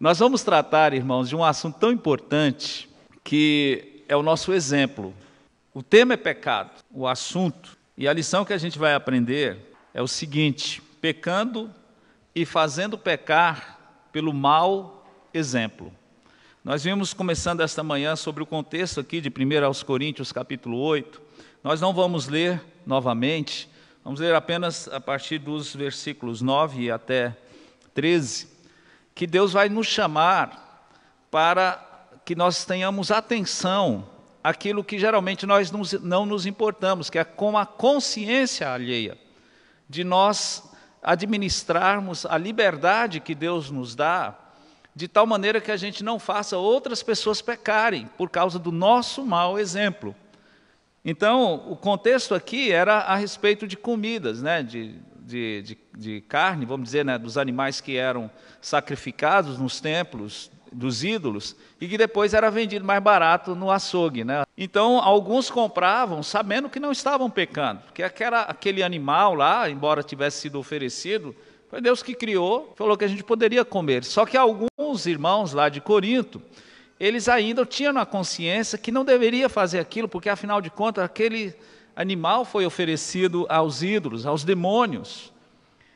Nós vamos tratar, irmãos, de um assunto tão importante que é o nosso exemplo. O tema é pecado, o assunto. E a lição que a gente vai aprender é o seguinte: pecando e fazendo pecar pelo mau exemplo. Nós vimos começando esta manhã sobre o contexto aqui de 1 aos Coríntios, capítulo 8. Nós não vamos ler novamente, vamos ler apenas a partir dos versículos 9 até 13 que Deus vai nos chamar para que nós tenhamos atenção àquilo que geralmente nós não nos importamos, que é com a consciência alheia, de nós administrarmos a liberdade que Deus nos dá, de tal maneira que a gente não faça outras pessoas pecarem por causa do nosso mau exemplo. Então, o contexto aqui era a respeito de comidas, né? de de, de, de carne, vamos dizer, né, dos animais que eram sacrificados nos templos dos ídolos e que depois era vendido mais barato no açougue. Né? Então, alguns compravam sabendo que não estavam pecando, porque aquela, aquele animal lá, embora tivesse sido oferecido, foi Deus que criou, falou que a gente poderia comer. Só que alguns irmãos lá de Corinto, eles ainda tinham a consciência que não deveria fazer aquilo, porque afinal de contas, aquele animal foi oferecido aos ídolos, aos demônios.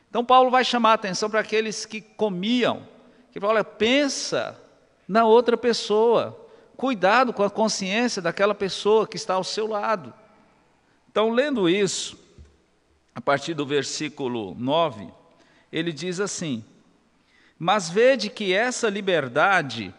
Então Paulo vai chamar a atenção para aqueles que comiam, que fala, olha, pensa na outra pessoa, cuidado com a consciência daquela pessoa que está ao seu lado. Então, lendo isso, a partir do versículo 9, ele diz assim: Mas vede que essa liberdade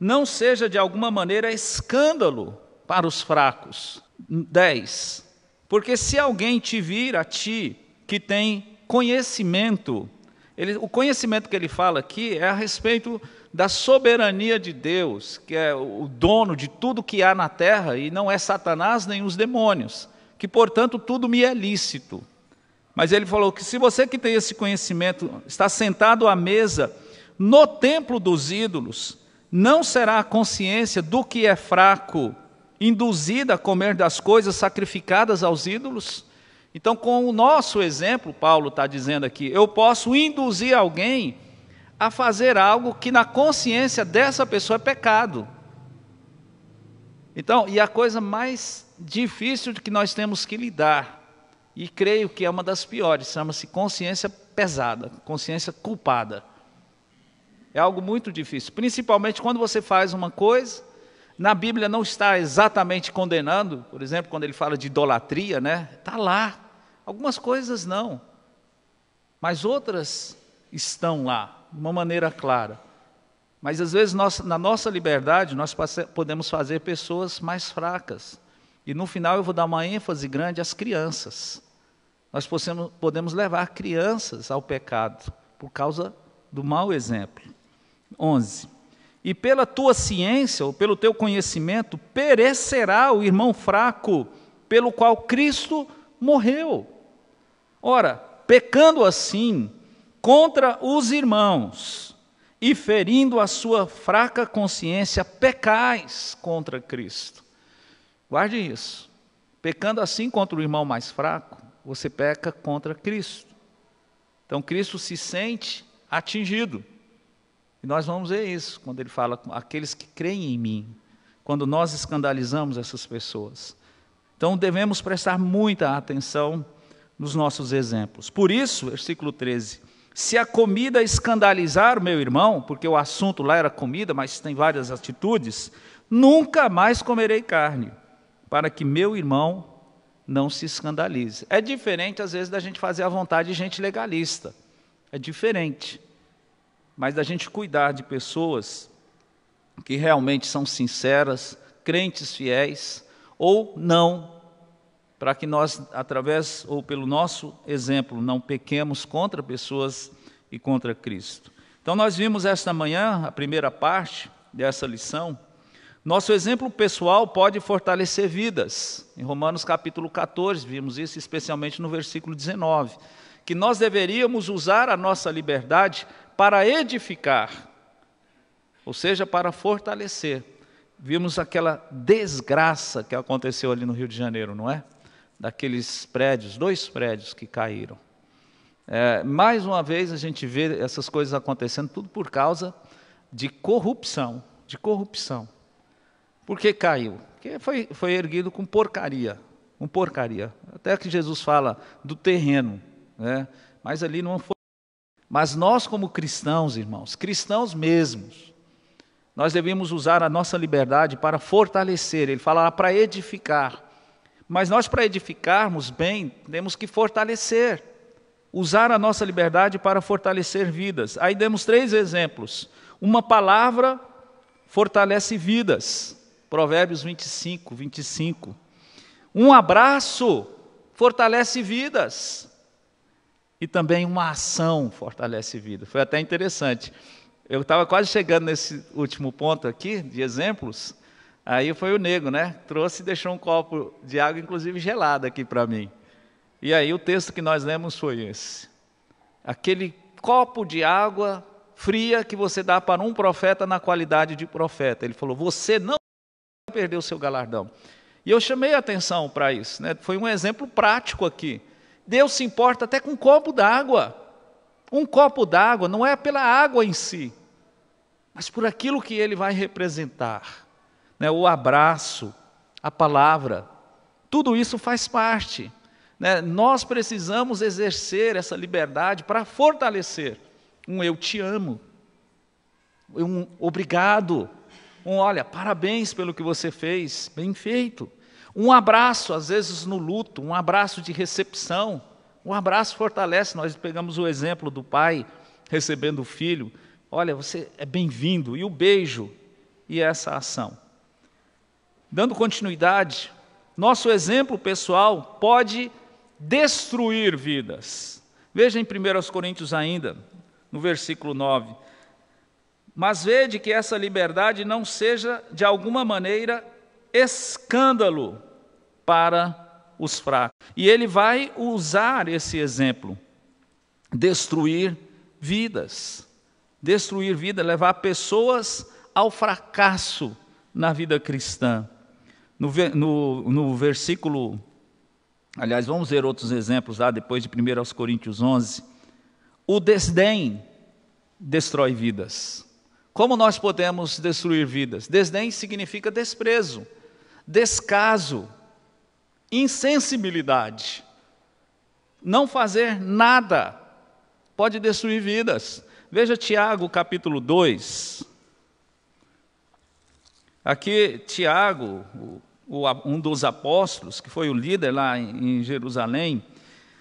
não seja de alguma maneira escândalo para os fracos. 10. Porque se alguém te vir a ti que tem conhecimento, ele, o conhecimento que ele fala aqui é a respeito da soberania de Deus, que é o dono de tudo que há na terra, e não é Satanás nem os demônios, que portanto tudo me é lícito. Mas ele falou que se você que tem esse conhecimento está sentado à mesa no templo dos ídolos, não será a consciência do que é fraco induzida a comer das coisas sacrificadas aos ídolos? Então, com o nosso exemplo, Paulo está dizendo aqui, eu posso induzir alguém a fazer algo que na consciência dessa pessoa é pecado. Então, e a coisa mais difícil que nós temos que lidar, e creio que é uma das piores, chama-se consciência pesada, consciência culpada. É algo muito difícil, principalmente quando você faz uma coisa na Bíblia não está exatamente condenando, por exemplo, quando ele fala de idolatria, né? Está lá. Algumas coisas não, mas outras estão lá, de uma maneira clara. Mas às vezes nós, na nossa liberdade nós podemos fazer pessoas mais fracas. E no final eu vou dar uma ênfase grande às crianças. Nós podemos levar crianças ao pecado por causa do mau exemplo. 11 e pela tua ciência ou pelo teu conhecimento perecerá o irmão fraco pelo qual Cristo morreu. Ora, pecando assim contra os irmãos e ferindo a sua fraca consciência, pecais contra Cristo. Guarde isso. Pecando assim contra o irmão mais fraco, você peca contra Cristo. Então Cristo se sente atingido. E nós vamos ver isso quando ele fala aqueles que creem em mim, quando nós escandalizamos essas pessoas. Então devemos prestar muita atenção nos nossos exemplos. Por isso, versículo 13: se a comida escandalizar o meu irmão, porque o assunto lá era comida, mas tem várias atitudes, nunca mais comerei carne, para que meu irmão não se escandalize. É diferente, às vezes, da gente fazer a vontade de gente legalista. É diferente mas da gente cuidar de pessoas que realmente são sinceras, crentes fiéis ou não, para que nós, através ou pelo nosso exemplo, não pequemos contra pessoas e contra Cristo. Então, nós vimos esta manhã a primeira parte dessa lição. Nosso exemplo pessoal pode fortalecer vidas. Em Romanos capítulo 14, vimos isso especialmente no versículo 19, que nós deveríamos usar a nossa liberdade para edificar, ou seja, para fortalecer. Vimos aquela desgraça que aconteceu ali no Rio de Janeiro, não é? Daqueles prédios, dois prédios que caíram. É, mais uma vez a gente vê essas coisas acontecendo, tudo por causa de corrupção. De corrupção. Por que caiu? Porque foi, foi erguido com porcaria. Com porcaria. Até que Jesus fala do terreno. Né? Mas ali não foi. Mas nós, como cristãos, irmãos, cristãos mesmos, nós devemos usar a nossa liberdade para fortalecer, ele fala para edificar. Mas nós, para edificarmos bem, temos que fortalecer, usar a nossa liberdade para fortalecer vidas. Aí demos três exemplos. Uma palavra fortalece vidas. Provérbios 25, 25. Um abraço fortalece vidas e também uma ação fortalece vida. Foi até interessante. Eu estava quase chegando nesse último ponto aqui, de exemplos, aí foi o nego, né? Trouxe e deixou um copo de água, inclusive gelada, aqui para mim. E aí o texto que nós lemos foi esse. Aquele copo de água fria que você dá para um profeta na qualidade de profeta. Ele falou: Você não vai perder o seu galardão. E eu chamei a atenção para isso. Né? Foi um exemplo prático aqui. Deus se importa até com um copo d'água. Um copo d'água não é pela água em si, mas por aquilo que ele vai representar. Né? O abraço, a palavra, tudo isso faz parte. Né? Nós precisamos exercer essa liberdade para fortalecer um eu te amo, um obrigado, um olha, parabéns pelo que você fez, bem feito. Um abraço, às vezes no luto, um abraço de recepção, um abraço fortalece. Nós pegamos o exemplo do pai recebendo o filho. Olha, você é bem-vindo. E o beijo e essa ação. Dando continuidade, nosso exemplo pessoal pode destruir vidas. Veja em 1 Coríntios ainda, no versículo 9. Mas vede que essa liberdade não seja de alguma maneira escândalo para os fracos. E ele vai usar esse exemplo: destruir vidas. Destruir vida, levar pessoas ao fracasso na vida cristã. No, no, no versículo. Aliás, vamos ver outros exemplos lá depois de 1 aos Coríntios 11. O desdém destrói vidas. Como nós podemos destruir vidas? Desdém significa desprezo, descaso, Insensibilidade. Não fazer nada pode destruir vidas. Veja Tiago capítulo 2. Aqui, Tiago, um dos apóstolos, que foi o líder lá em Jerusalém,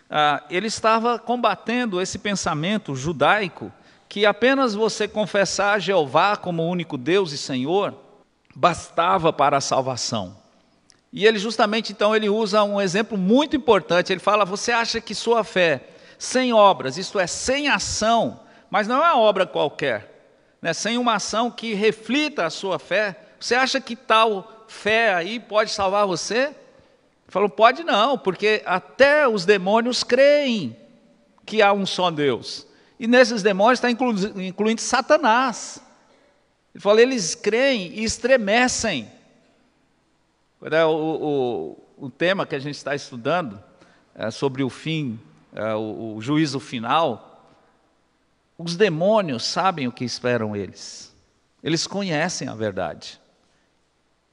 ah, ele estava combatendo esse pensamento judaico que apenas você confessar a Jeová como único Deus e Senhor bastava para a salvação. E ele justamente então ele usa um exemplo muito importante. Ele fala: "Você acha que sua fé sem obras, isto é, sem ação, mas não é uma obra qualquer, né? sem uma ação que reflita a sua fé, você acha que tal fé aí pode salvar você?" Ele Falou: "Pode não, porque até os demônios creem que há um só Deus. E nesses demônios está incluindo, incluindo Satanás." Ele falou: "Eles creem e estremecem." É, o, o, o tema que a gente está estudando é sobre o fim, é, o, o juízo final, os demônios sabem o que esperam eles. Eles conhecem a verdade.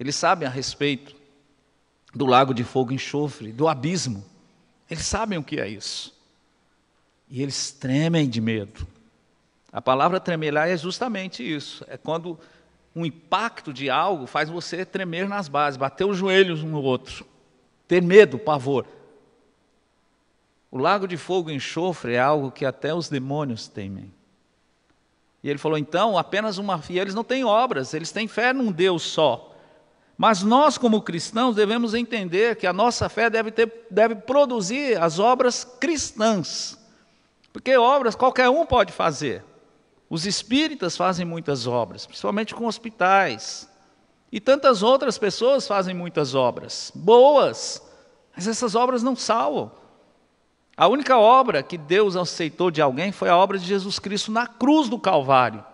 Eles sabem a respeito do lago de fogo e enxofre, do abismo. Eles sabem o que é isso. E eles tremem de medo. A palavra tremelar é justamente isso. É quando um impacto de algo faz você tremer nas bases, bater os joelhos um no outro, ter medo, pavor. O lago de fogo e enxofre é algo que até os demônios temem. E ele falou: então, apenas uma. fia eles não têm obras, eles têm fé num Deus só. Mas nós, como cristãos, devemos entender que a nossa fé deve, ter, deve produzir as obras cristãs. Porque obras qualquer um pode fazer. Os espíritas fazem muitas obras, principalmente com hospitais. E tantas outras pessoas fazem muitas obras, boas, mas essas obras não salvam. A única obra que Deus aceitou de alguém foi a obra de Jesus Cristo na cruz do Calvário.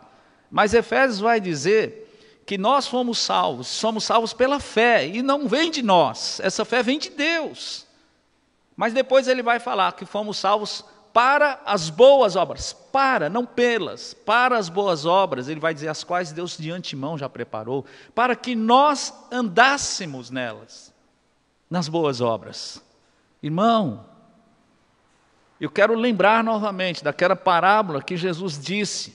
Mas Efésios vai dizer que nós fomos salvos, somos salvos pela fé, e não vem de nós, essa fé vem de Deus. Mas depois ele vai falar que fomos salvos para as boas obras, para, não pelas, para as boas obras, ele vai dizer as quais Deus de antemão já preparou, para que nós andássemos nelas, nas boas obras. Irmão, eu quero lembrar novamente daquela parábola que Jesus disse,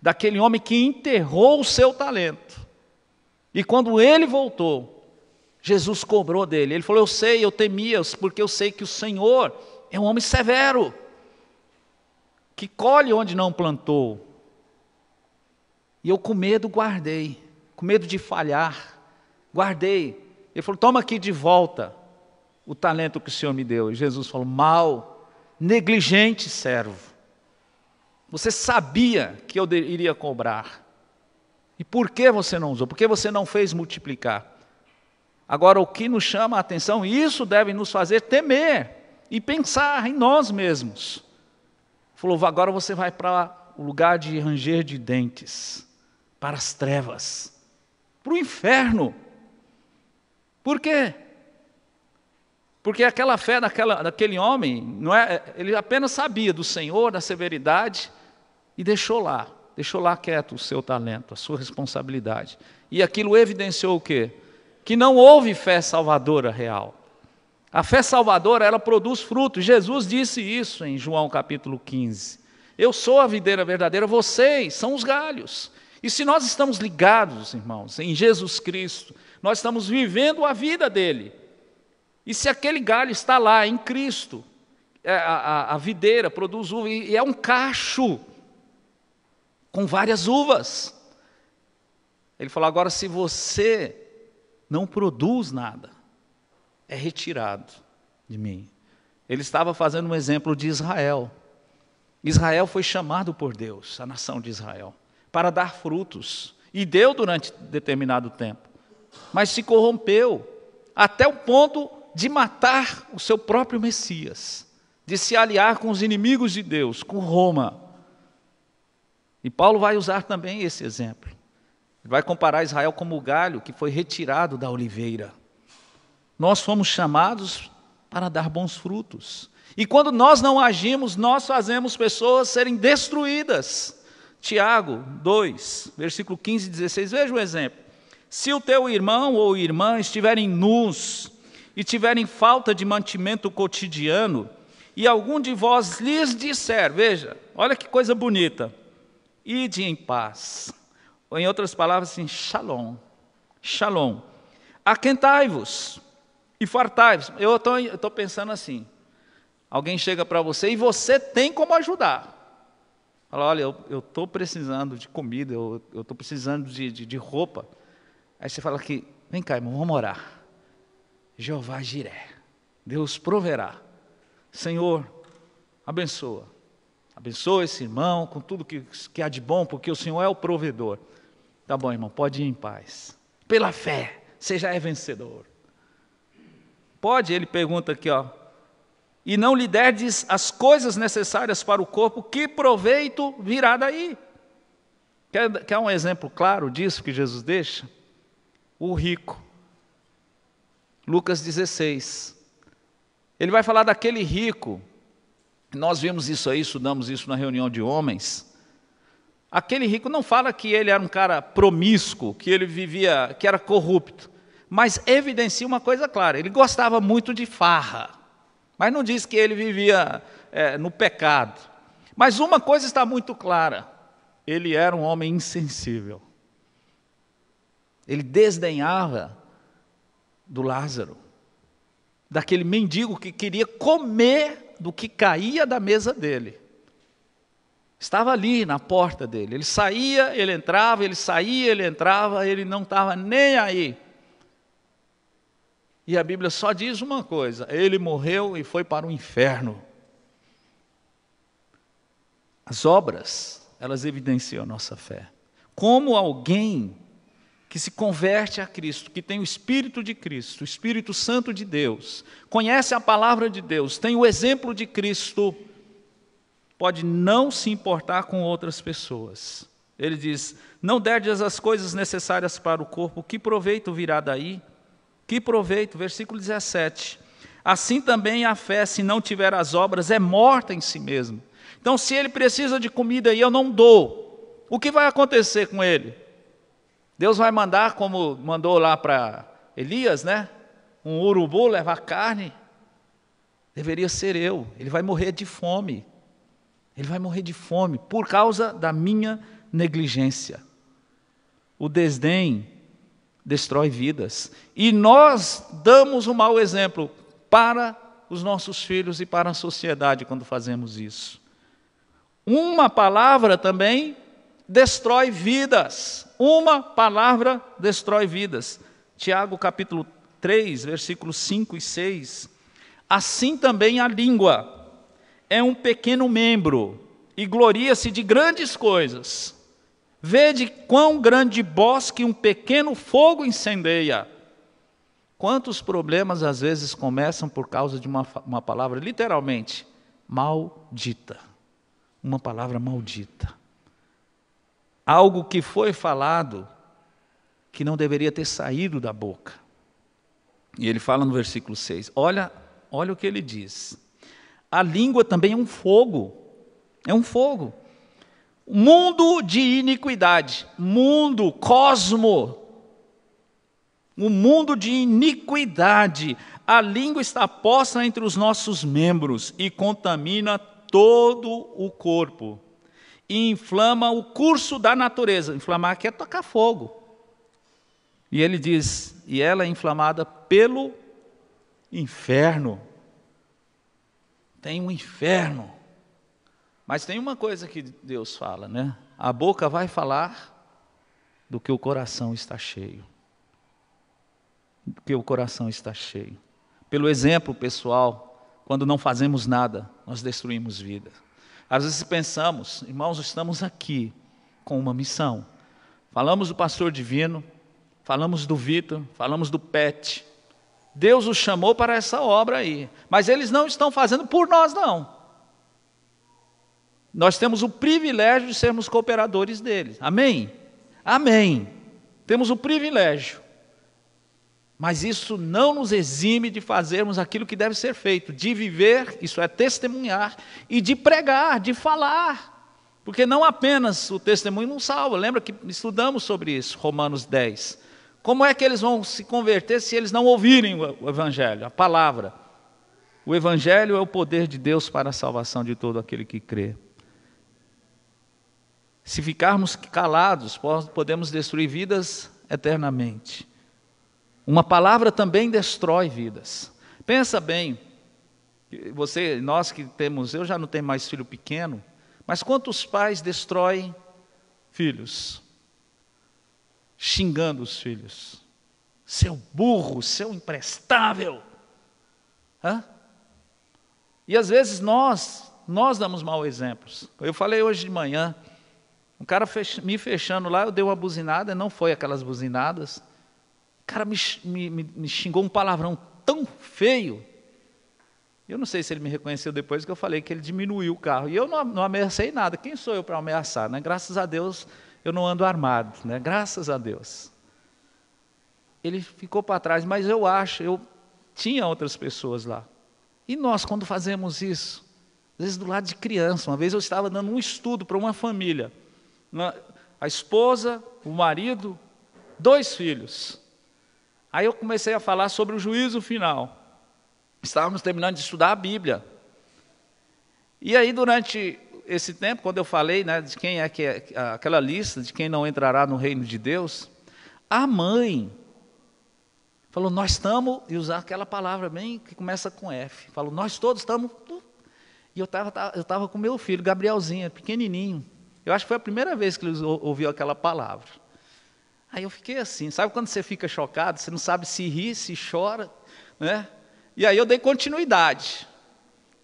daquele homem que enterrou o seu talento. E quando ele voltou, Jesus cobrou dele. Ele falou: Eu sei, eu temia, porque eu sei que o Senhor é um homem severo que colhe onde não plantou. E eu com medo guardei, com medo de falhar, guardei. Ele falou: toma aqui de volta o talento que o Senhor me deu. E Jesus falou: mal, negligente servo. Você sabia que eu iria cobrar. E por que você não usou? Por que você não fez multiplicar? Agora, o que nos chama a atenção, e isso deve nos fazer temer e pensar em nós mesmos. Falou: agora você vai para o lugar de ranger de dentes, para as trevas, para o inferno. Por quê? Porque aquela fé daquela, daquele homem, não é, ele apenas sabia do Senhor, da severidade, e deixou lá, deixou lá quieto o seu talento, a sua responsabilidade. E aquilo evidenciou o quê? Que não houve fé salvadora real. A fé salvadora, ela produz frutos. Jesus disse isso em João capítulo 15. Eu sou a videira verdadeira, vocês são os galhos. E se nós estamos ligados, irmãos, em Jesus Cristo, nós estamos vivendo a vida dele. E se aquele galho está lá em Cristo, é, a, a, a videira produz uva, e é um cacho com várias uvas. Ele falou: agora, se você não produz nada, é retirado de mim. Ele estava fazendo um exemplo de Israel. Israel foi chamado por Deus, a nação de Israel, para dar frutos. E deu durante determinado tempo. Mas se corrompeu até o ponto de matar o seu próprio Messias, de se aliar com os inimigos de Deus, com Roma. E Paulo vai usar também esse exemplo. Ele vai comparar Israel como o galho que foi retirado da oliveira. Nós fomos chamados para dar bons frutos. E quando nós não agimos, nós fazemos pessoas serem destruídas. Tiago 2, versículo 15 e 16, veja o exemplo. Se o teu irmão ou irmã estiverem nus e tiverem falta de mantimento cotidiano, e algum de vós lhes disser, veja, olha que coisa bonita, ide em paz. Ou em outras palavras, assim, shalom, shalom. Aquentai-vos, e fartai-vos. Eu estou pensando assim. Alguém chega para você e você tem como ajudar. Fala, olha, eu estou precisando de comida, eu estou precisando de, de, de, roupa. Aí você fala que, vem cá, irmão, vamos orar. Jeová Jiré, Deus proverá. Senhor, abençoa. Abençoa esse irmão com tudo que, que há de bom, porque o Senhor é o provedor. Tá bom, irmão, pode ir em paz. Pela fé, você já é vencedor. Pode? Ele pergunta aqui, ó. E não lhe derdes as coisas necessárias para o corpo, que proveito virá daí? Quer, quer um exemplo claro disso que Jesus deixa? O rico. Lucas 16. Ele vai falar daquele rico. Nós vimos isso aí, estudamos isso na reunião de homens. Aquele rico não fala que ele era um cara promíscuo, que ele vivia, que era corrupto mas evidencia uma coisa clara: ele gostava muito de farra, mas não diz que ele vivia é, no pecado. Mas uma coisa está muito clara: ele era um homem insensível. Ele desdenhava do Lázaro, daquele mendigo que queria comer do que caía da mesa dele. Estava ali na porta dele. Ele saía, ele entrava, ele saía, ele entrava, ele não estava nem aí. E a Bíblia só diz uma coisa: ele morreu e foi para o inferno. As obras, elas evidenciam a nossa fé. Como alguém que se converte a Cristo, que tem o Espírito de Cristo, o Espírito Santo de Deus, conhece a palavra de Deus, tem o exemplo de Cristo, pode não se importar com outras pessoas. Ele diz: Não derdes as coisas necessárias para o corpo, que proveito virá daí? Que proveito, versículo 17. Assim também a fé, se não tiver as obras, é morta em si mesma. Então, se ele precisa de comida e eu não dou, o que vai acontecer com ele? Deus vai mandar, como mandou lá para Elias, né? Um urubu levar carne. Deveria ser eu. Ele vai morrer de fome. Ele vai morrer de fome por causa da minha negligência. O desdém destrói vidas. E nós damos um mau exemplo para os nossos filhos e para a sociedade quando fazemos isso. Uma palavra também destrói vidas. Uma palavra destrói vidas. Tiago capítulo 3, versículos 5 e 6. Assim também a língua é um pequeno membro e gloria-se de grandes coisas. Vede quão grande bosque um pequeno fogo incendeia. Quantos problemas às vezes começam por causa de uma, uma palavra, literalmente, maldita. Uma palavra maldita. Algo que foi falado que não deveria ter saído da boca. E ele fala no versículo 6: olha, olha o que ele diz. A língua também é um fogo. É um fogo Mundo de iniquidade, mundo, cosmo, o um mundo de iniquidade. A língua está posta entre os nossos membros e contamina todo o corpo e inflama o curso da natureza. Inflamar quer é tocar fogo. E ele diz: e ela é inflamada pelo inferno. Tem um inferno. Mas tem uma coisa que Deus fala, né? A boca vai falar do que o coração está cheio. Do que o coração está cheio. Pelo exemplo pessoal, quando não fazemos nada, nós destruímos vida. Às vezes pensamos, irmãos, estamos aqui com uma missão. Falamos do pastor divino, falamos do Vitor, falamos do Pet. Deus os chamou para essa obra aí, mas eles não estão fazendo por nós não. Nós temos o privilégio de sermos cooperadores dele. Amém? Amém. Temos o privilégio. Mas isso não nos exime de fazermos aquilo que deve ser feito, de viver, isso é testemunhar, e de pregar, de falar. Porque não apenas o testemunho não salva, lembra que estudamos sobre isso, Romanos 10. Como é que eles vão se converter se eles não ouvirem o Evangelho, a palavra? O Evangelho é o poder de Deus para a salvação de todo aquele que crê. Se ficarmos calados, podemos destruir vidas eternamente. Uma palavra também destrói vidas. Pensa bem, você, nós que temos, eu já não tenho mais filho pequeno, mas quantos pais destroem filhos? Xingando os filhos. Seu burro, seu imprestável. Hã? E às vezes nós, nós damos maus exemplos. Eu falei hoje de manhã, um cara fech me fechando lá, eu dei uma buzinada, não foi aquelas buzinadas. O cara me, me, me xingou um palavrão tão feio. Eu não sei se ele me reconheceu depois que eu falei que ele diminuiu o carro. E eu não, não ameacei nada. Quem sou eu para ameaçar? Né? Graças a Deus eu não ando armado. Né? Graças a Deus. Ele ficou para trás, mas eu acho, eu tinha outras pessoas lá. E nós, quando fazemos isso? Às vezes do lado de criança. Uma vez eu estava dando um estudo para uma família a esposa, o marido, dois filhos. Aí eu comecei a falar sobre o juízo final. Estávamos terminando de estudar a Bíblia. E aí, durante esse tempo, quando eu falei né, de quem é, que é aquela lista de quem não entrará no reino de Deus, a mãe falou: Nós estamos, e usar aquela palavra bem que começa com F, falou: Nós todos estamos. E eu estava eu tava com meu filho, Gabrielzinho, pequenininho. Eu acho que foi a primeira vez que ele ouviu aquela palavra. Aí eu fiquei assim, sabe quando você fica chocado, você não sabe se ri, se chora, né? E aí eu dei continuidade.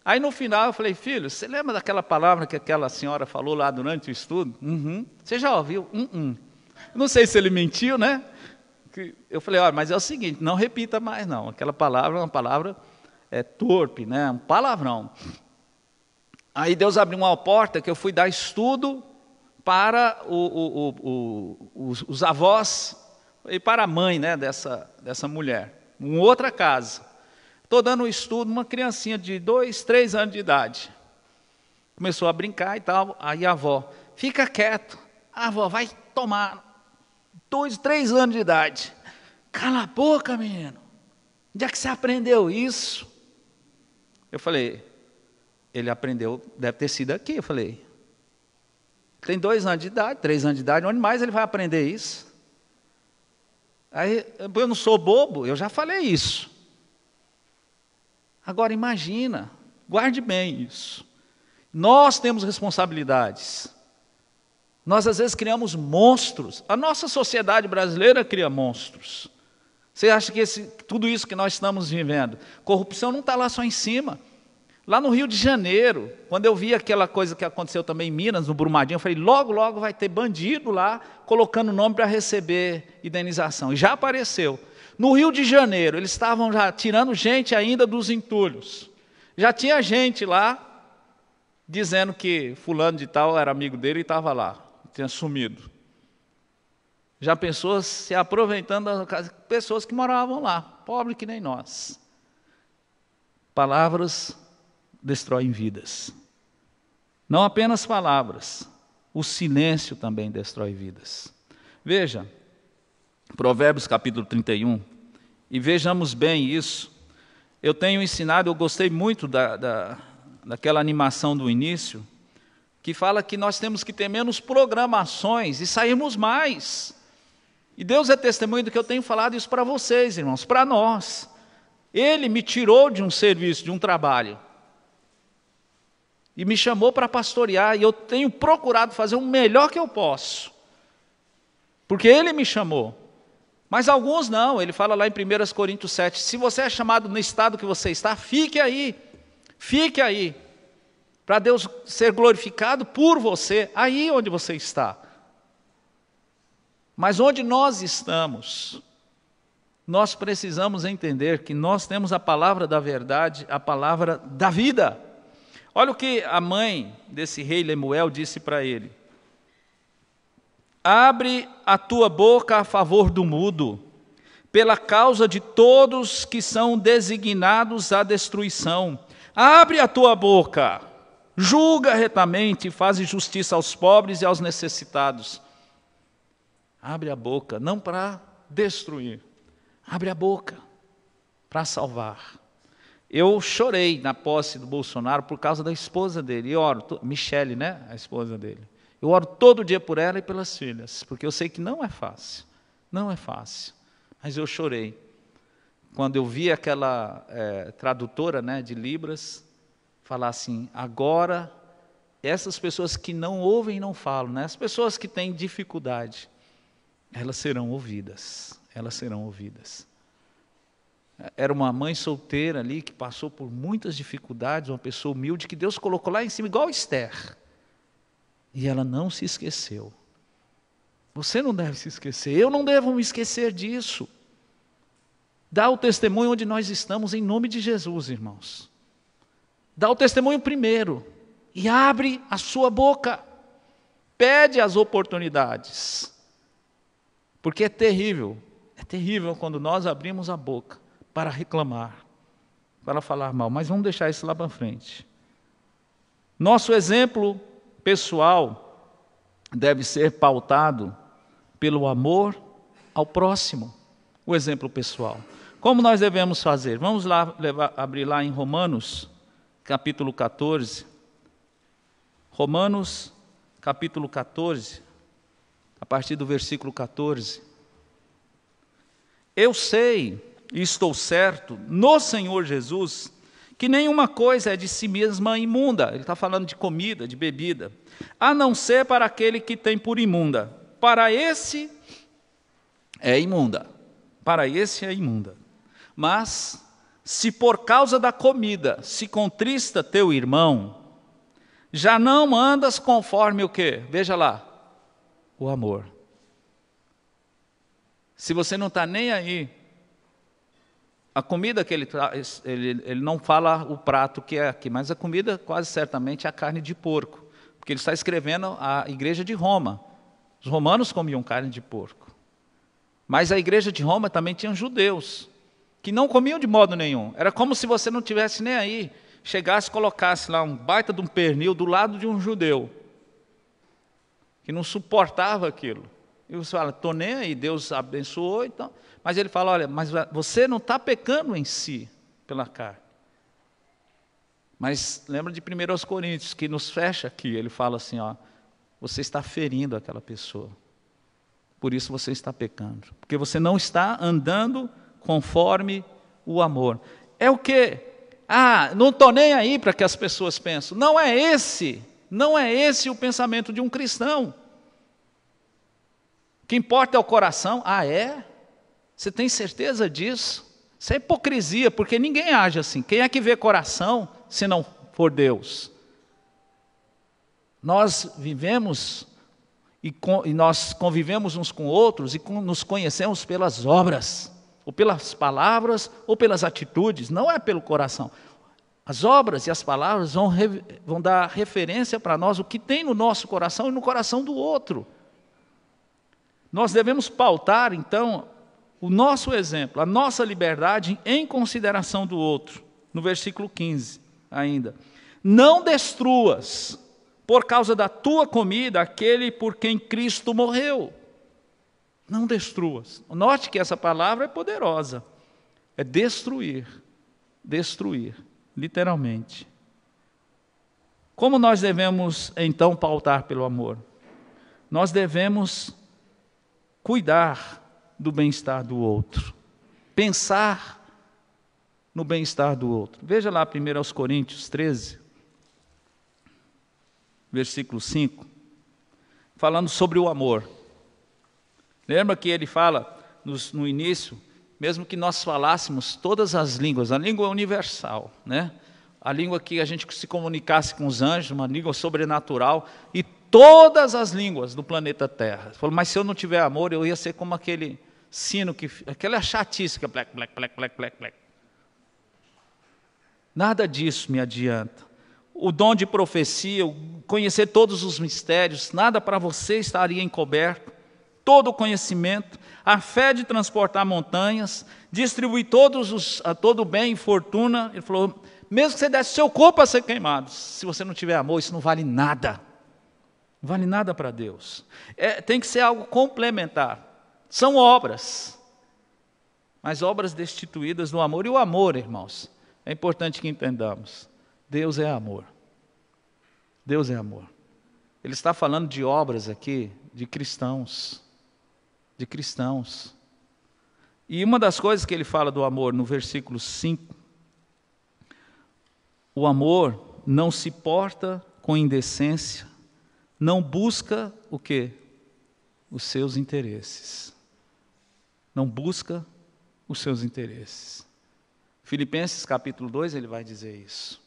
Aí no final eu falei, filho, você lembra daquela palavra que aquela senhora falou lá durante o estudo? Uhum. Você já ouviu? Uhum. Não sei se ele mentiu, né? Eu falei, olha, mas é o seguinte, não repita mais não. Aquela palavra é uma palavra é, torpe, né? Um palavrão. Aí Deus abriu uma porta que eu fui dar estudo para o, o, o, os, os, avós e para a mãe né, dessa, dessa mulher, em outra casa. Estou dando um estudo, uma criancinha de dois, três anos de idade. Começou a brincar e tal, aí a avó, fica quieto, a avó vai tomar, dois, três anos de idade. Cala a boca, menino, onde é que você aprendeu isso? Eu falei, ele aprendeu, deve ter sido aqui, eu falei, tem dois anos de idade, três anos de idade, onde mais ele vai aprender isso? Aí, eu não sou bobo, eu já falei isso. Agora imagina, guarde bem isso. Nós temos responsabilidades. Nós às vezes criamos monstros. A nossa sociedade brasileira cria monstros. Você acha que esse, tudo isso que nós estamos vivendo, corrupção não está lá só em cima. Lá no Rio de Janeiro, quando eu vi aquela coisa que aconteceu também em Minas, no Brumadinho, eu falei: logo, logo vai ter bandido lá colocando nome para receber indenização. E já apareceu. No Rio de Janeiro, eles estavam já tirando gente ainda dos entulhos. Já tinha gente lá dizendo que Fulano de Tal era amigo dele e estava lá, tinha sumido. Já pessoas se aproveitando das pessoas que moravam lá, pobre que nem nós. Palavras destroem vidas. Não apenas palavras, o silêncio também destrói vidas. Veja, Provérbios capítulo 31, e vejamos bem isso. Eu tenho ensinado, eu gostei muito da, da, daquela animação do início, que fala que nós temos que ter menos programações e sairmos mais. E Deus é testemunho do que eu tenho falado isso para vocês, irmãos, para nós. Ele me tirou de um serviço, de um trabalho, e me chamou para pastorear, e eu tenho procurado fazer o melhor que eu posso, porque ele me chamou. Mas alguns não, ele fala lá em 1 Coríntios 7: se você é chamado no estado que você está, fique aí, fique aí, para Deus ser glorificado por você, aí onde você está. Mas onde nós estamos, nós precisamos entender que nós temos a palavra da verdade, a palavra da vida. Olha o que a mãe desse rei Lemuel disse para ele: Abre a tua boca a favor do mudo, pela causa de todos que são designados à destruição. Abre a tua boca, julga retamente e faz justiça aos pobres e aos necessitados. Abre a boca, não para destruir, abre a boca para salvar. Eu chorei na posse do Bolsonaro por causa da esposa dele. E oro, Michele, né? A esposa dele. Eu oro todo dia por ela e pelas filhas, porque eu sei que não é fácil. Não é fácil. Mas eu chorei. Quando eu vi aquela é, tradutora né, de Libras falar assim: agora, essas pessoas que não ouvem e não falam, né, as pessoas que têm dificuldade, elas serão ouvidas. Elas serão ouvidas era uma mãe solteira ali que passou por muitas dificuldades, uma pessoa humilde que Deus colocou lá em cima, igual Esther. E ela não se esqueceu. Você não deve se esquecer, eu não devo me esquecer disso. Dá o testemunho onde nós estamos, em nome de Jesus, irmãos. Dá o testemunho primeiro e abre a sua boca. Pede as oportunidades. Porque é terrível, é terrível quando nós abrimos a boca para reclamar, para falar mal, mas vamos deixar isso lá para frente. Nosso exemplo pessoal deve ser pautado pelo amor ao próximo, o exemplo pessoal. Como nós devemos fazer? Vamos lá levar, abrir lá em Romanos, capítulo 14. Romanos, capítulo 14, a partir do versículo 14. Eu sei e estou certo, no Senhor Jesus, que nenhuma coisa é de si mesma imunda, ele está falando de comida, de bebida, a não ser para aquele que tem por imunda. Para esse é imunda, para esse é imunda. Mas, se por causa da comida se contrista teu irmão, já não andas conforme o que? Veja lá, o amor. Se você não está nem aí a comida que ele traz, ele, ele não fala o prato que é aqui, mas a comida quase certamente é a carne de porco, porque ele está escrevendo a igreja de Roma. Os romanos comiam carne de porco. Mas a igreja de Roma também tinha judeus, que não comiam de modo nenhum. Era como se você não tivesse nem aí. Chegasse, colocasse lá um baita de um pernil do lado de um judeu, que não suportava aquilo. E você fala, estou nem aí, Deus abençoou, então. Mas ele fala, olha, mas você não está pecando em si pela carne. Mas lembra de 1 Coríntios, que nos fecha aqui, ele fala assim, ó, você está ferindo aquela pessoa. Por isso você está pecando. Porque você não está andando conforme o amor. É o que? Ah, não estou nem aí para que as pessoas pensam. Não é esse, não é esse o pensamento de um cristão que importa é o coração. Ah, é? Você tem certeza disso? Isso é hipocrisia, porque ninguém age assim. Quem é que vê coração se não for Deus? Nós vivemos e, com, e nós convivemos uns com outros e com, nos conhecemos pelas obras, ou pelas palavras, ou pelas atitudes, não é pelo coração. As obras e as palavras vão, vão dar referência para nós o que tem no nosso coração e no coração do outro. Nós devemos pautar, então, o nosso exemplo, a nossa liberdade em consideração do outro. No versículo 15, ainda. Não destruas, por causa da tua comida, aquele por quem Cristo morreu. Não destruas. Note que essa palavra é poderosa. É destruir. Destruir, literalmente. Como nós devemos, então, pautar pelo amor? Nós devemos cuidar do bem-estar do outro, pensar no bem-estar do outro. Veja lá primeiro aos Coríntios 13, versículo 5, falando sobre o amor. Lembra que ele fala nos, no início, mesmo que nós falássemos todas as línguas, a língua é universal, né? A língua que a gente se comunicasse com os anjos, uma língua sobrenatural, e todas as línguas do planeta Terra. Falou, mas se eu não tiver amor, eu ia ser como aquele sino que. aquela chatice que é black, black, black, black, black, black. Nada disso me adianta. O dom de profecia, conhecer todos os mistérios, nada para você estaria encoberto. Todo o conhecimento, a fé de transportar montanhas, distribuir todos os, a todo bem e fortuna. Ele falou: mesmo que você desse seu corpo a ser queimado, se você não tiver amor, isso não vale nada vale nada para Deus. É, tem que ser algo complementar. São obras, mas obras destituídas do amor. E o amor, irmãos, é importante que entendamos. Deus é amor. Deus é amor. Ele está falando de obras aqui, de cristãos. De cristãos. E uma das coisas que ele fala do amor no versículo 5, o amor não se porta com indecência, não busca o quê? Os seus interesses. Não busca os seus interesses. Filipenses capítulo 2, ele vai dizer isso.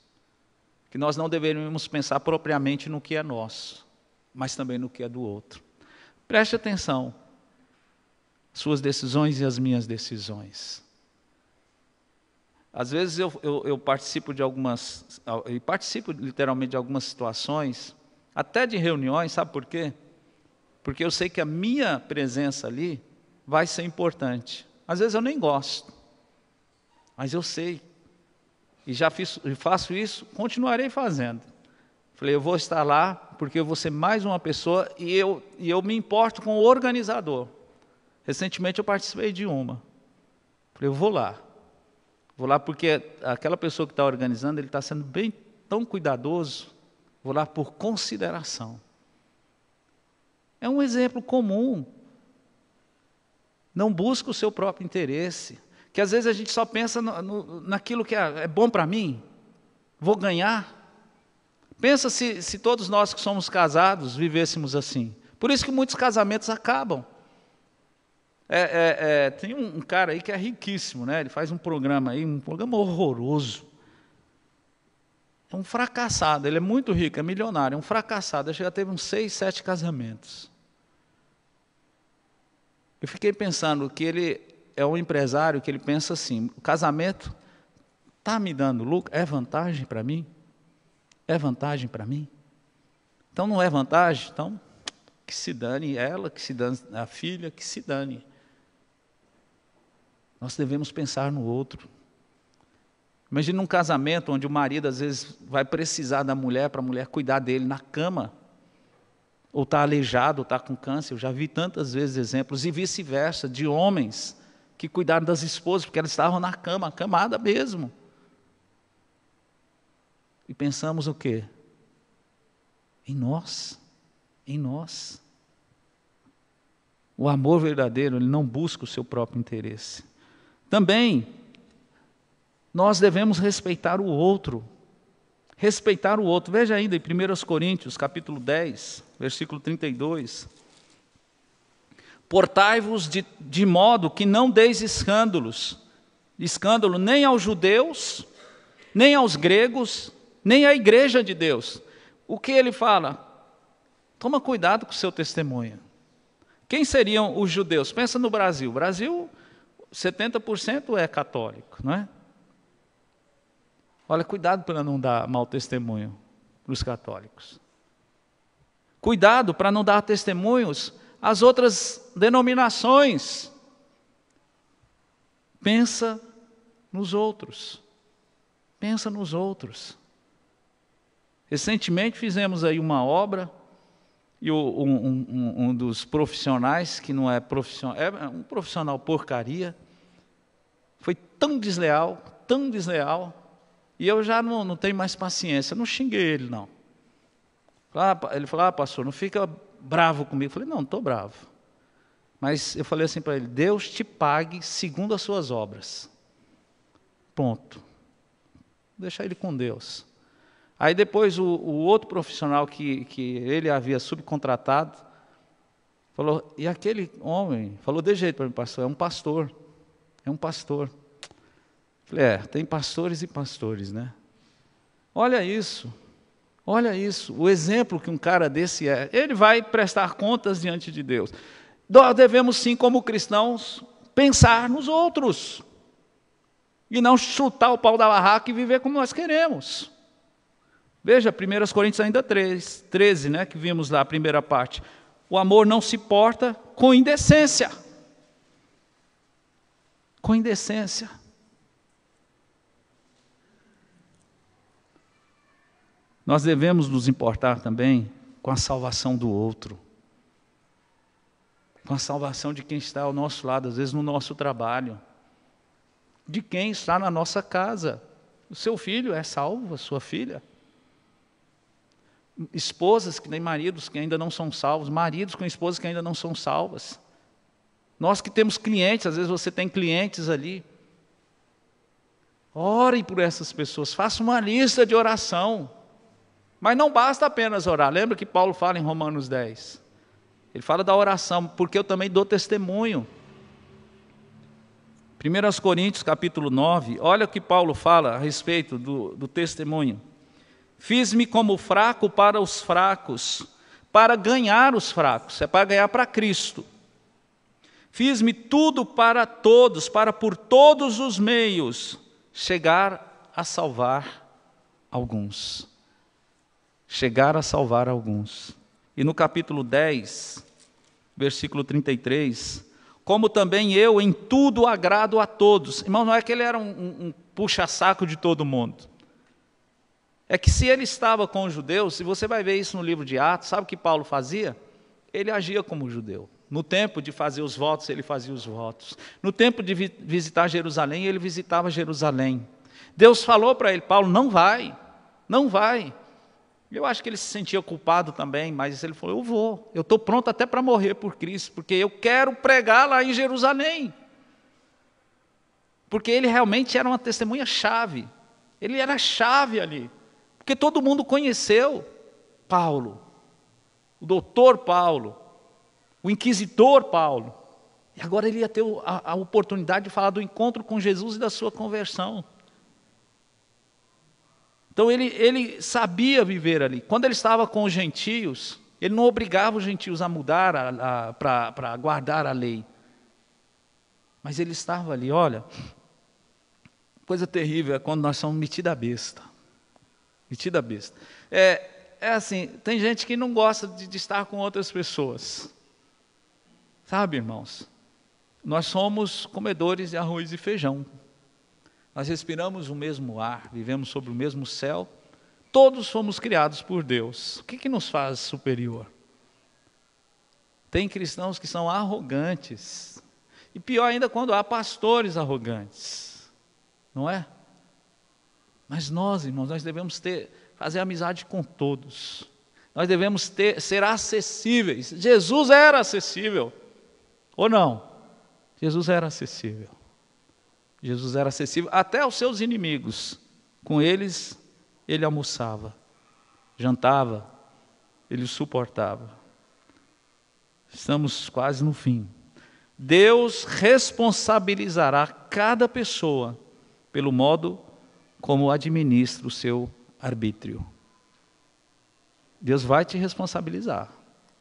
Que nós não deveríamos pensar propriamente no que é nosso, mas também no que é do outro. Preste atenção. Suas decisões e as minhas decisões. Às vezes eu, eu, eu participo de algumas, e participo literalmente de algumas situações até de reuniões, sabe por quê? Porque eu sei que a minha presença ali vai ser importante. Às vezes eu nem gosto, mas eu sei. E já fiz, faço isso, continuarei fazendo. Falei, eu vou estar lá porque eu vou ser mais uma pessoa e eu, e eu me importo com o organizador. Recentemente eu participei de uma. Falei, eu vou lá. Vou lá porque aquela pessoa que está organizando, ele está sendo bem tão cuidadoso Vou lá por consideração. É um exemplo comum. Não busca o seu próprio interesse. Que às vezes a gente só pensa no, no, naquilo que é, é bom para mim, vou ganhar. Pensa se, se todos nós que somos casados vivêssemos assim. Por isso que muitos casamentos acabam. É, é, é, tem um cara aí que é riquíssimo, né? Ele faz um programa aí, um programa horroroso um fracassado, ele é muito rico, é milionário, é um fracassado. Ele já teve uns seis, sete casamentos. Eu fiquei pensando que ele é um empresário que ele pensa assim: o casamento está me dando lucro? É vantagem para mim? É vantagem para mim? Então não é vantagem? Então que se dane ela, que se dane a filha, que se dane. Nós devemos pensar no outro. Imagina um casamento onde o marido às vezes vai precisar da mulher para a mulher cuidar dele na cama, ou está aleijado, ou está com câncer. Eu já vi tantas vezes exemplos, e vice-versa, de homens que cuidaram das esposas, porque elas estavam na cama, camada mesmo. E pensamos o quê? Em nós, em nós. O amor verdadeiro, ele não busca o seu próprio interesse. Também nós devemos respeitar o outro. Respeitar o outro. Veja ainda em 1 Coríntios, capítulo 10, versículo 32. Portai-vos de, de modo que não deis escândalos, escândalo nem aos judeus, nem aos gregos, nem à igreja de Deus. O que ele fala? Toma cuidado com o seu testemunho. Quem seriam os judeus? Pensa no Brasil. O Brasil, 70% é católico, não é? Olha, cuidado para não dar mau testemunho para os católicos. Cuidado para não dar testemunhos às outras denominações. Pensa nos outros. Pensa nos outros. Recentemente fizemos aí uma obra e um, um, um, dos profissionais, que não é profissional, é, é um profissional porcaria, foi tão desleal, tão desleal, e eu já não, não tenho mais paciência. Não xinguei ele, não. Ah, ele falou: ah, pastor, não fica bravo comigo. Eu falei: não, não estou bravo. Mas eu falei assim para ele: Deus te pague segundo as suas obras. Ponto. Deixar ele com Deus. Aí depois o, o outro profissional que, que ele havia subcontratado falou: e aquele homem? Falou de jeito para mim, pastor: é um pastor. É um pastor. Falei, é, tem pastores e pastores, né? Olha isso, olha isso, o exemplo que um cara desse é. Ele vai prestar contas diante de Deus. Nós devemos, sim, como cristãos, pensar nos outros e não chutar o pau da barraca e viver como nós queremos. Veja, 1 Coríntios ainda 3, 13, né, que vimos lá a primeira parte. O amor não se porta com indecência. Com indecência. Nós devemos nos importar também com a salvação do outro, com a salvação de quem está ao nosso lado, às vezes no nosso trabalho, de quem está na nossa casa. O seu filho é salvo, a sua filha. Esposas que têm maridos que ainda não são salvos, maridos com esposas que ainda não são salvas. Nós que temos clientes, às vezes você tem clientes ali. Ore por essas pessoas, faça uma lista de oração. Mas não basta apenas orar. Lembra que Paulo fala em Romanos 10? Ele fala da oração, porque eu também dou testemunho. 1 Coríntios capítulo 9, olha o que Paulo fala a respeito do, do testemunho. Fiz-me como fraco para os fracos, para ganhar os fracos, é para ganhar para Cristo. Fiz-me tudo para todos, para por todos os meios chegar a salvar alguns chegar a salvar alguns. E no capítulo 10, versículo 33, como também eu em tudo agrado a todos. Irmão, não é que ele era um, um, um puxa-saco de todo mundo. É que se ele estava com os judeus, se você vai ver isso no livro de Atos, sabe o que Paulo fazia? Ele agia como judeu. No tempo de fazer os votos, ele fazia os votos. No tempo de vi visitar Jerusalém, ele visitava Jerusalém. Deus falou para ele: Paulo, não vai, não vai. Eu acho que ele se sentia culpado também, mas ele falou: Eu vou, eu estou pronto até para morrer por Cristo, porque eu quero pregar lá em Jerusalém. Porque ele realmente era uma testemunha-chave, ele era chave ali, porque todo mundo conheceu Paulo, o doutor Paulo, o inquisitor Paulo. E agora ele ia ter a, a oportunidade de falar do encontro com Jesus e da sua conversão. Então ele, ele sabia viver ali. Quando ele estava com os gentios, ele não obrigava os gentios a mudar, para guardar a lei. Mas ele estava ali, olha, coisa terrível é quando nós somos metidos a besta. metida a besta. É, é assim, tem gente que não gosta de, de estar com outras pessoas. Sabe, irmãos? Nós somos comedores de arroz e feijão. Nós respiramos o mesmo ar, vivemos sobre o mesmo céu, todos fomos criados por Deus. O que, que nos faz superior? Tem cristãos que são arrogantes, e pior ainda quando há pastores arrogantes, não é? Mas nós, irmãos, nós devemos ter, fazer amizade com todos. Nós devemos ter, ser acessíveis. Jesus era acessível, ou não? Jesus era acessível. Jesus era acessível até aos seus inimigos. Com eles, ele almoçava, jantava, ele suportava. Estamos quase no fim. Deus responsabilizará cada pessoa pelo modo como administra o seu arbítrio. Deus vai te responsabilizar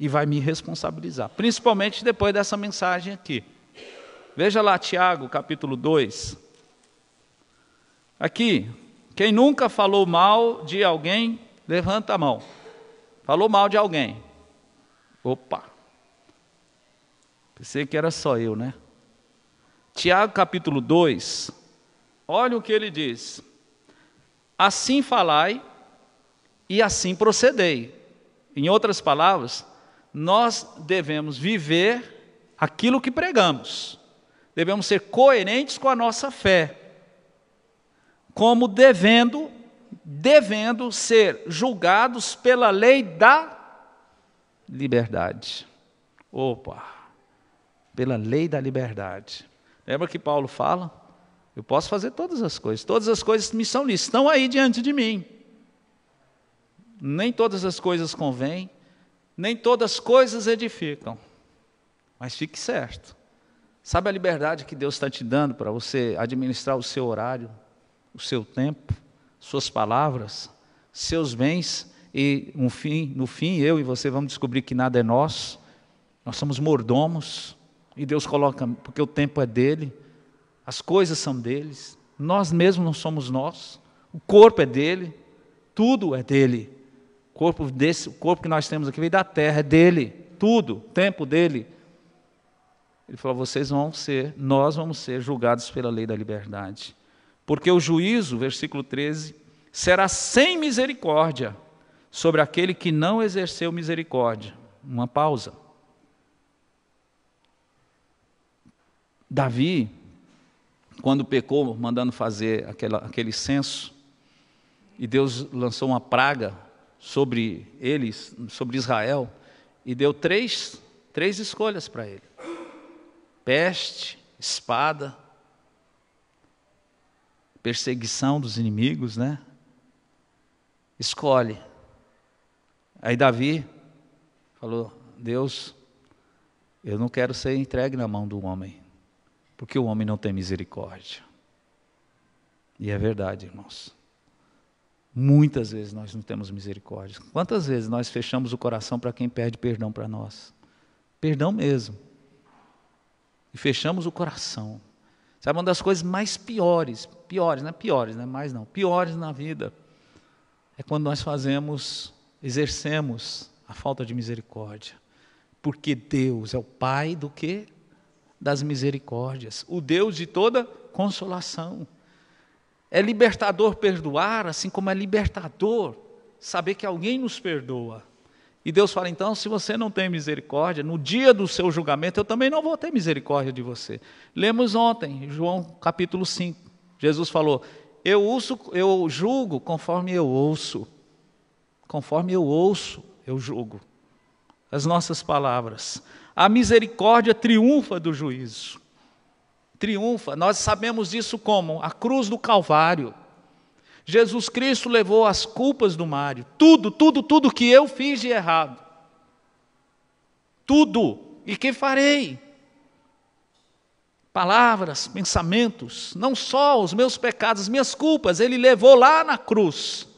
e vai me responsabilizar, principalmente depois dessa mensagem aqui. Veja lá Tiago, capítulo 2. Aqui, quem nunca falou mal de alguém, levanta a mão. Falou mal de alguém. Opa. Pensei que era só eu, né? Tiago capítulo 2. Olha o que ele diz. Assim falai e assim procedei. Em outras palavras, nós devemos viver aquilo que pregamos. Devemos ser coerentes com a nossa fé, como devendo, devendo ser julgados pela lei da liberdade. Opa! Pela lei da liberdade. Lembra que Paulo fala? Eu posso fazer todas as coisas, todas as coisas me são listas, estão aí diante de mim. Nem todas as coisas convêm, nem todas as coisas edificam. Mas fique certo, Sabe a liberdade que Deus está te dando para você administrar o seu horário, o seu tempo, suas palavras, seus bens e um fim, no fim eu e você vamos descobrir que nada é nosso. Nós somos mordomos e Deus coloca porque o tempo é dele, as coisas são deles, nós mesmos não somos nós, o corpo é dele, tudo é dele. O corpo desse, o corpo que nós temos aqui veio da terra, é dele, tudo, o tempo dele, ele falou: vocês vão ser, nós vamos ser julgados pela lei da liberdade. Porque o juízo, versículo 13, será sem misericórdia sobre aquele que não exerceu misericórdia. Uma pausa. Davi, quando pecou, mandando fazer aquela, aquele censo, e Deus lançou uma praga sobre eles, sobre Israel, e deu três, três escolhas para ele peste, espada, perseguição dos inimigos, né? Escolhe. Aí Davi falou: Deus, eu não quero ser entregue na mão do homem, porque o homem não tem misericórdia. E é verdade, irmãos. Muitas vezes nós não temos misericórdia. Quantas vezes nós fechamos o coração para quem pede perdão para nós? Perdão mesmo e fechamos o coração. Sabe, uma das coisas mais piores, piores, é Piores, né? Mais não, piores na vida é quando nós fazemos, exercemos a falta de misericórdia. Porque Deus é o Pai do que? Das misericórdias, o Deus de toda consolação. É libertador perdoar, assim como é libertador saber que alguém nos perdoa. E Deus fala: então, se você não tem misericórdia, no dia do seu julgamento eu também não vou ter misericórdia de você. Lemos ontem, João capítulo 5. Jesus falou: eu, eu julgo conforme eu ouço. Conforme eu ouço, eu julgo. As nossas palavras. A misericórdia triunfa do juízo. Triunfa. Nós sabemos isso como? A cruz do Calvário. Jesus Cristo levou as culpas do Mário. Tudo, tudo, tudo que eu fiz de errado. Tudo. E que farei? Palavras, pensamentos, não só os meus pecados, as minhas culpas, ele levou lá na cruz.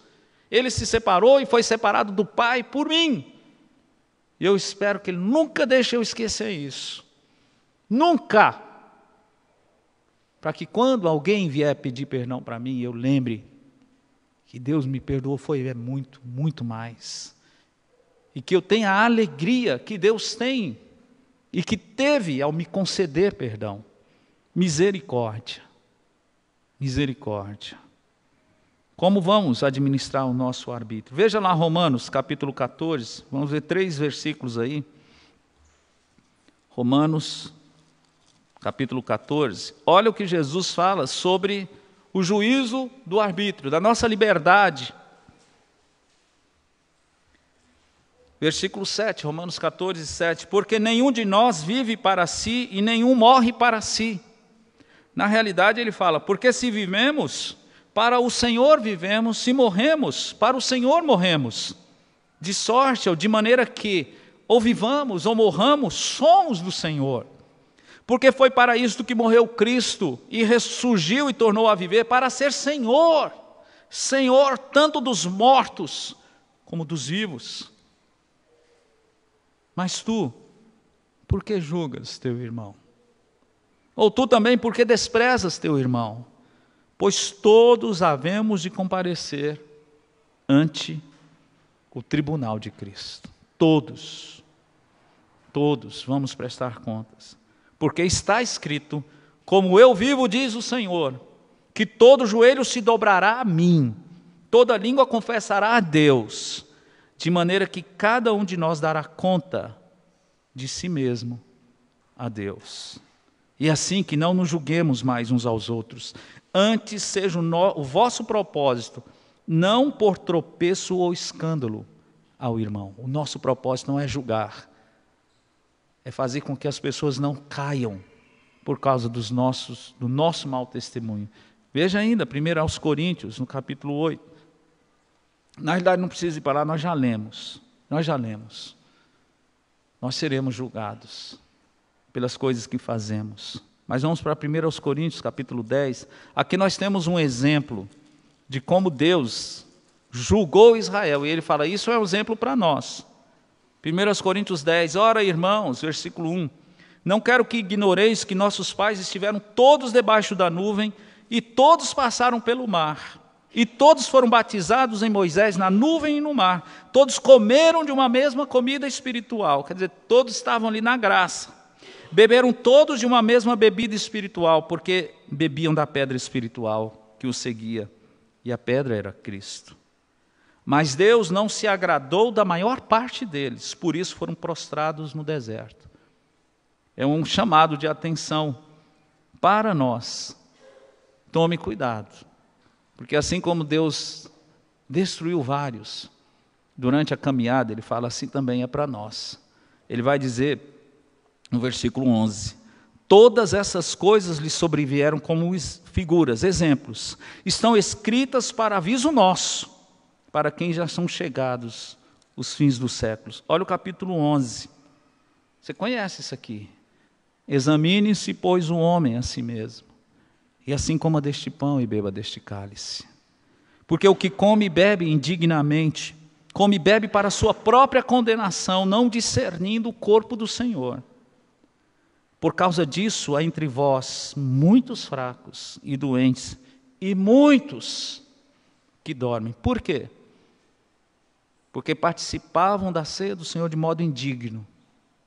Ele se separou e foi separado do Pai por mim. E eu espero que ele nunca deixe eu esquecer isso. Nunca! Para que quando alguém vier pedir perdão para mim, eu lembre que Deus me perdoou foi é muito, muito mais. E que eu tenha a alegria que Deus tem e que teve ao me conceder perdão. Misericórdia. Misericórdia. Como vamos administrar o nosso arbítrio? Veja lá Romanos capítulo 14, vamos ver três versículos aí. Romanos capítulo 14. Olha o que Jesus fala sobre o juízo do arbítrio, da nossa liberdade. Versículo 7, Romanos 14, 7. Porque nenhum de nós vive para si e nenhum morre para si. Na realidade, ele fala: porque se vivemos, para o Senhor vivemos, se morremos, para o Senhor morremos. De sorte ou de maneira que, ou vivamos ou morramos, somos do Senhor. Porque foi para isto que morreu Cristo e ressurgiu e tornou a viver para ser Senhor, Senhor tanto dos mortos como dos vivos. Mas tu, por que julgas teu irmão? Ou tu também, por que desprezas teu irmão? Pois todos havemos de comparecer ante o tribunal de Cristo. Todos. Todos vamos prestar contas porque está escrito: Como eu vivo, diz o Senhor, que todo joelho se dobrará a mim, toda língua confessará a Deus, de maneira que cada um de nós dará conta de si mesmo a Deus. E é assim que não nos julguemos mais uns aos outros, antes seja o, no, o vosso propósito, não por tropeço ou escândalo ao irmão. O nosso propósito não é julgar, é fazer com que as pessoas não caiam por causa dos nossos, do nosso mau testemunho. Veja ainda, primeiro aos Coríntios, no capítulo 8. Na realidade, não precisa ir para lá, nós já lemos. Nós já lemos. Nós seremos julgados pelas coisas que fazemos. Mas vamos para 1 aos Coríntios, capítulo 10. Aqui nós temos um exemplo de como Deus julgou Israel. E ele fala: Isso é um exemplo para nós. 1 Coríntios 10, ora irmãos, versículo 1. Não quero que ignoreis que nossos pais estiveram todos debaixo da nuvem e todos passaram pelo mar. E todos foram batizados em Moisés na nuvem e no mar. Todos comeram de uma mesma comida espiritual, quer dizer, todos estavam ali na graça. Beberam todos de uma mesma bebida espiritual, porque bebiam da pedra espiritual que os seguia, e a pedra era Cristo. Mas Deus não se agradou da maior parte deles, por isso foram prostrados no deserto. É um chamado de atenção para nós. Tome cuidado, porque assim como Deus destruiu vários durante a caminhada, Ele fala assim também é para nós. Ele vai dizer no versículo 11: Todas essas coisas lhe sobrevieram como figuras, exemplos, estão escritas para aviso nosso para quem já são chegados os fins dos séculos. Olha o capítulo 11. Você conhece isso aqui. Examine-se, pois, o um homem a si mesmo, e assim coma deste pão e beba deste cálice. Porque o que come e bebe indignamente, come e bebe para sua própria condenação, não discernindo o corpo do Senhor. Por causa disso, há entre vós muitos fracos e doentes, e muitos que dormem. Por quê? porque participavam da ceia do Senhor de modo indigno,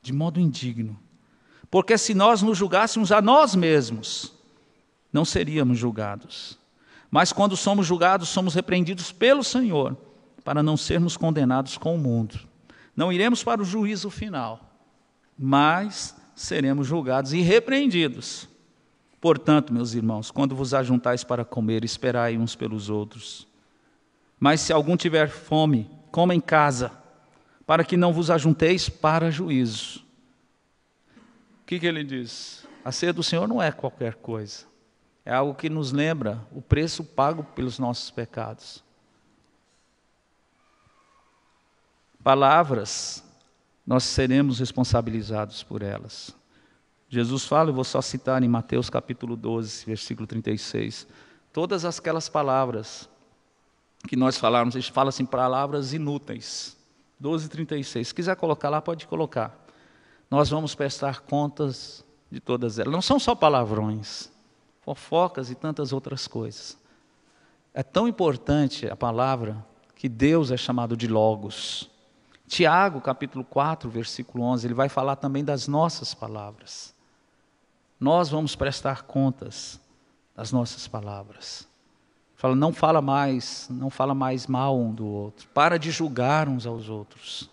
de modo indigno. Porque se nós nos julgássemos a nós mesmos, não seríamos julgados. Mas quando somos julgados, somos repreendidos pelo Senhor, para não sermos condenados com o mundo. Não iremos para o juízo final, mas seremos julgados e repreendidos. Portanto, meus irmãos, quando vos ajuntais para comer, esperai uns pelos outros. Mas se algum tiver fome, Coma em casa, para que não vos ajunteis para juízo. O que, que ele diz? A ceia do Senhor não é qualquer coisa, é algo que nos lembra o preço pago pelos nossos pecados. Palavras, nós seremos responsabilizados por elas. Jesus fala, eu vou só citar em Mateus capítulo 12, versículo 36, todas aquelas palavras que nós falarmos, a gente fala assim, palavras inúteis. 12,36. Se quiser colocar lá, pode colocar. Nós vamos prestar contas de todas elas. Não são só palavrões, fofocas e tantas outras coisas. É tão importante a palavra que Deus é chamado de Logos. Tiago, capítulo 4, versículo 11, ele vai falar também das nossas palavras. Nós vamos prestar contas das nossas palavras. Fala, não fala mais, não fala mais mal um do outro. Para de julgar uns aos outros.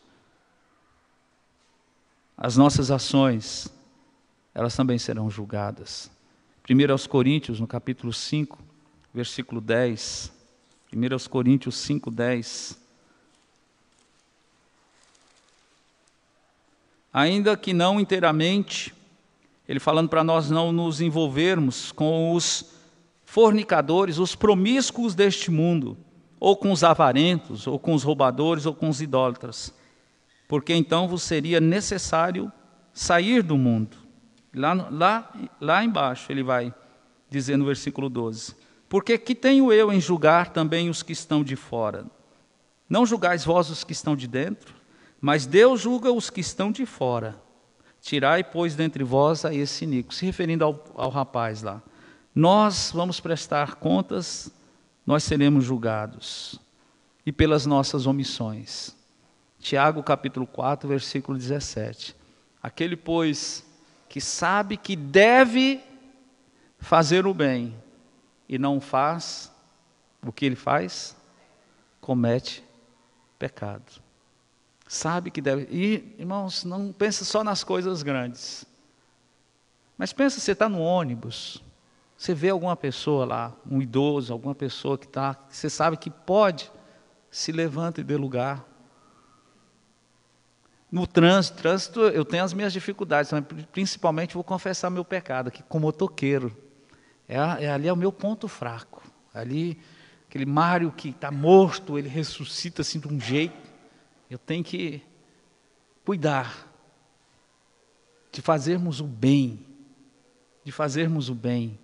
As nossas ações, elas também serão julgadas. 1 aos Coríntios, no capítulo 5, versículo 10. 1 aos Coríntios 5, 10. Ainda que não inteiramente, ele falando para nós não nos envolvermos com os fornicadores, os promíscuos deste mundo, ou com os avarentos, ou com os roubadores, ou com os idólatras, porque então vos seria necessário sair do mundo. Lá, lá, lá embaixo ele vai dizer no versículo 12: Porque que tenho eu em julgar também os que estão de fora? Não julgais vós os que estão de dentro, mas Deus julga os que estão de fora. Tirai, pois, dentre vós a esse Nico, se referindo ao, ao rapaz lá. Nós vamos prestar contas, nós seremos julgados, e pelas nossas omissões. Tiago capítulo 4, versículo 17. Aquele, pois, que sabe que deve fazer o bem e não faz, o que ele faz? Comete pecado. Sabe que deve. E, irmãos, não pensa só nas coisas grandes. Mas pensa, você está no ônibus, você vê alguma pessoa lá, um idoso, alguma pessoa que está, você sabe que pode, se levanta e dê lugar. No trânsito, trânsito eu tenho as minhas dificuldades, principalmente vou confessar meu pecado, que como motoqueiro, é, é, ali é o meu ponto fraco. Ali, aquele Mário que está morto, ele ressuscita assim de um jeito. Eu tenho que cuidar de fazermos o bem, de fazermos o bem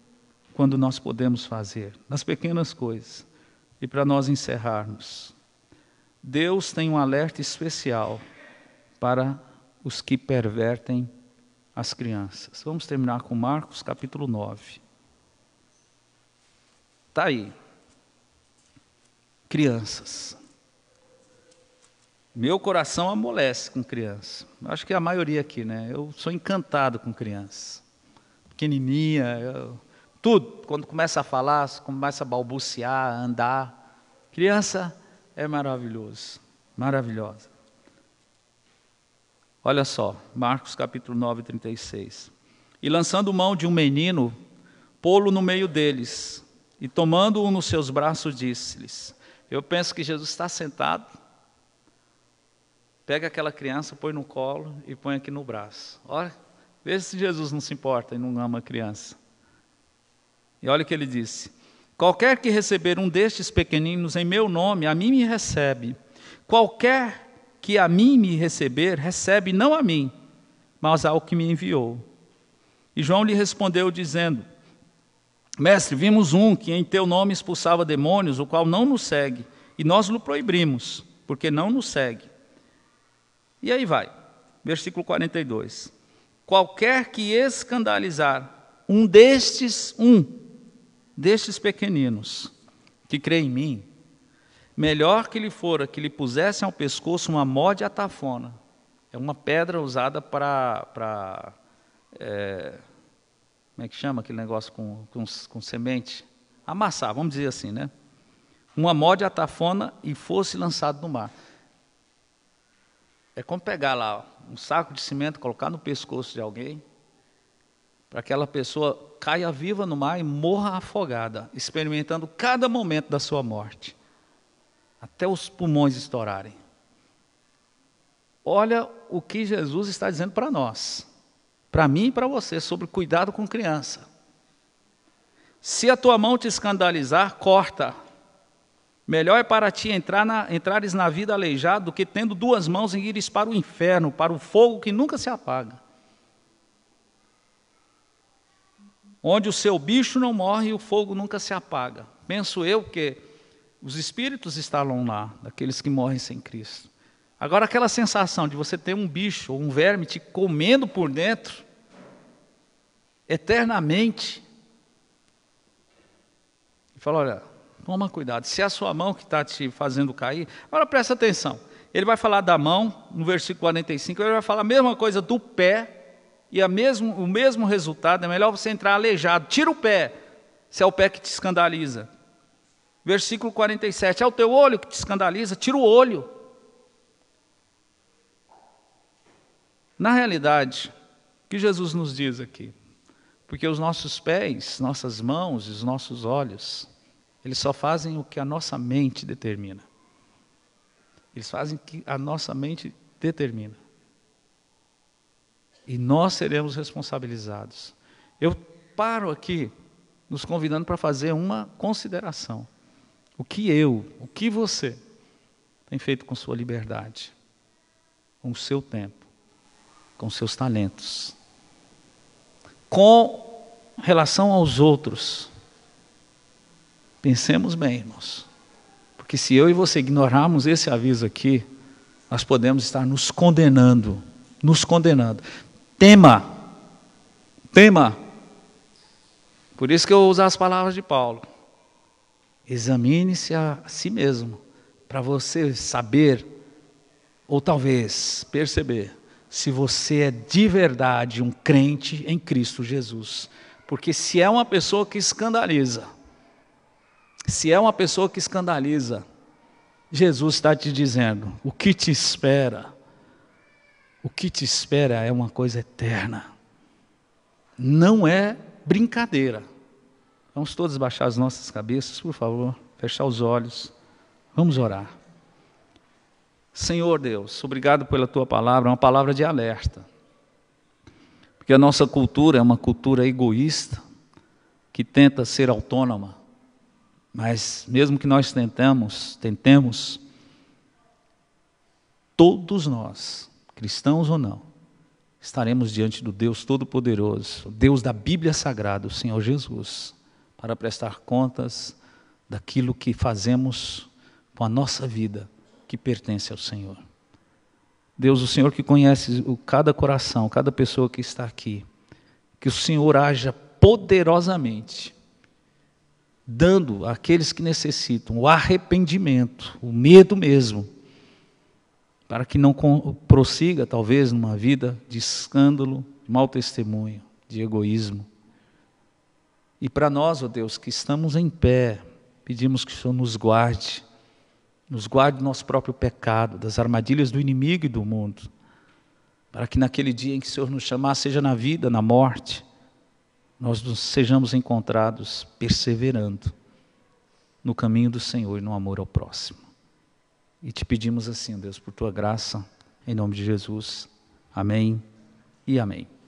quando nós podemos fazer, nas pequenas coisas. E para nós encerrarmos, Deus tem um alerta especial para os que pervertem as crianças. Vamos terminar com Marcos capítulo 9. Está aí. Crianças. Meu coração amolece com criança. Acho que é a maioria aqui, né? Eu sou encantado com criança. Pequenininha, eu tudo, quando começa a falar, começa a balbuciar, andar. Criança é maravilhoso, maravilhosa. Olha só, Marcos capítulo 9, 36. E lançando mão de um menino, pô-lo no meio deles, e tomando-o nos seus braços, disse-lhes: Eu penso que Jesus está sentado, pega aquela criança, põe no colo e põe aqui no braço. Olha, veja se Jesus não se importa e não ama a criança. E olha o que ele disse: Qualquer que receber um destes pequeninos em meu nome, a mim me recebe. Qualquer que a mim me receber, recebe não a mim, mas ao que me enviou. E João lhe respondeu, dizendo: Mestre, vimos um que em teu nome expulsava demônios, o qual não nos segue, e nós o proibimos, porque não nos segue. E aí vai, versículo 42. Qualquer que escandalizar um destes, um, destes pequeninos que creem em mim, melhor que lhe fora que lhe pusessem ao pescoço uma mó de atafona, é uma pedra usada para. É, como é que chama aquele negócio com, com, com semente? Amassar, vamos dizer assim, né? Uma mó de atafona e fosse lançado no mar. É como pegar lá um saco de cimento, colocar no pescoço de alguém para que aquela pessoa caia viva no mar e morra afogada, experimentando cada momento da sua morte, até os pulmões estourarem. Olha o que Jesus está dizendo para nós, para mim e para você, sobre cuidado com criança. Se a tua mão te escandalizar, corta. Melhor é para ti entrar na, entrares na vida aleijado do que tendo duas mãos e ires para o inferno, para o fogo que nunca se apaga. onde o seu bicho não morre e o fogo nunca se apaga. Penso eu que os espíritos estavam lá, daqueles que morrem sem Cristo. Agora, aquela sensação de você ter um bicho ou um verme te comendo por dentro, eternamente, e fala: olha, toma cuidado, se é a sua mão que está te fazendo cair, agora presta atenção. Ele vai falar da mão, no versículo 45, ele vai falar a mesma coisa do pé e mesmo, o mesmo resultado, é melhor você entrar aleijado, tira o pé, se é o pé que te escandaliza. Versículo 47, é o teu olho que te escandaliza, tira o olho. Na realidade, o que Jesus nos diz aqui? Porque os nossos pés, nossas mãos e os nossos olhos, eles só fazem o que a nossa mente determina. Eles fazem o que a nossa mente determina e nós seremos responsabilizados. Eu paro aqui nos convidando para fazer uma consideração. O que eu, o que você tem feito com sua liberdade, com o seu tempo, com seus talentos, com relação aos outros? Pensemos bem, irmãos, porque se eu e você ignorarmos esse aviso aqui, nós podemos estar nos condenando, nos condenando. Tema. Tema. Por isso que eu uso as palavras de Paulo. Examine-se a si mesmo, para você saber, ou talvez perceber, se você é de verdade um crente em Cristo Jesus. Porque se é uma pessoa que escandaliza, se é uma pessoa que escandaliza, Jesus está te dizendo: o que te espera? O que te espera é uma coisa eterna. Não é brincadeira. Vamos todos baixar as nossas cabeças, por favor, fechar os olhos. Vamos orar. Senhor Deus, obrigado pela tua palavra, uma palavra de alerta. Porque a nossa cultura é uma cultura egoísta, que tenta ser autônoma. Mas mesmo que nós tentamos, tentemos, todos nós cristãos ou não, estaremos diante do Deus Todo-Poderoso, Deus da Bíblia Sagrada, o Senhor Jesus, para prestar contas daquilo que fazemos com a nossa vida que pertence ao Senhor. Deus, o Senhor que conhece cada coração, cada pessoa que está aqui, que o Senhor haja poderosamente, dando àqueles que necessitam o arrependimento, o medo mesmo para que não prossiga, talvez, numa vida de escândalo, de mau testemunho, de egoísmo. E para nós, ó oh Deus, que estamos em pé, pedimos que o Senhor nos guarde, nos guarde do nosso próprio pecado, das armadilhas do inimigo e do mundo, para que naquele dia em que o Senhor nos chamar, seja na vida, na morte, nós nos sejamos encontrados perseverando no caminho do Senhor e no amor ao próximo. E te pedimos assim, Deus, por tua graça, em nome de Jesus. Amém e amém.